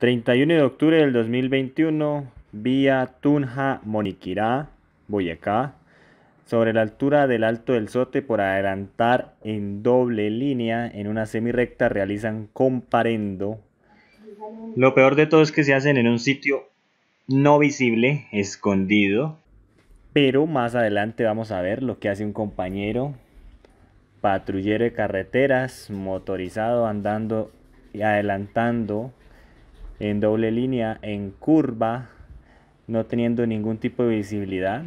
31 de octubre del 2021, vía Tunja, Moniquirá, Boyacá, sobre la altura del Alto del Sote por adelantar en doble línea en una semirecta realizan comparendo. Lo peor de todo es que se hacen en un sitio no visible, escondido. Pero más adelante vamos a ver lo que hace un compañero patrullero de carreteras motorizado andando y adelantando en doble línea, en curva, no teniendo ningún tipo de visibilidad.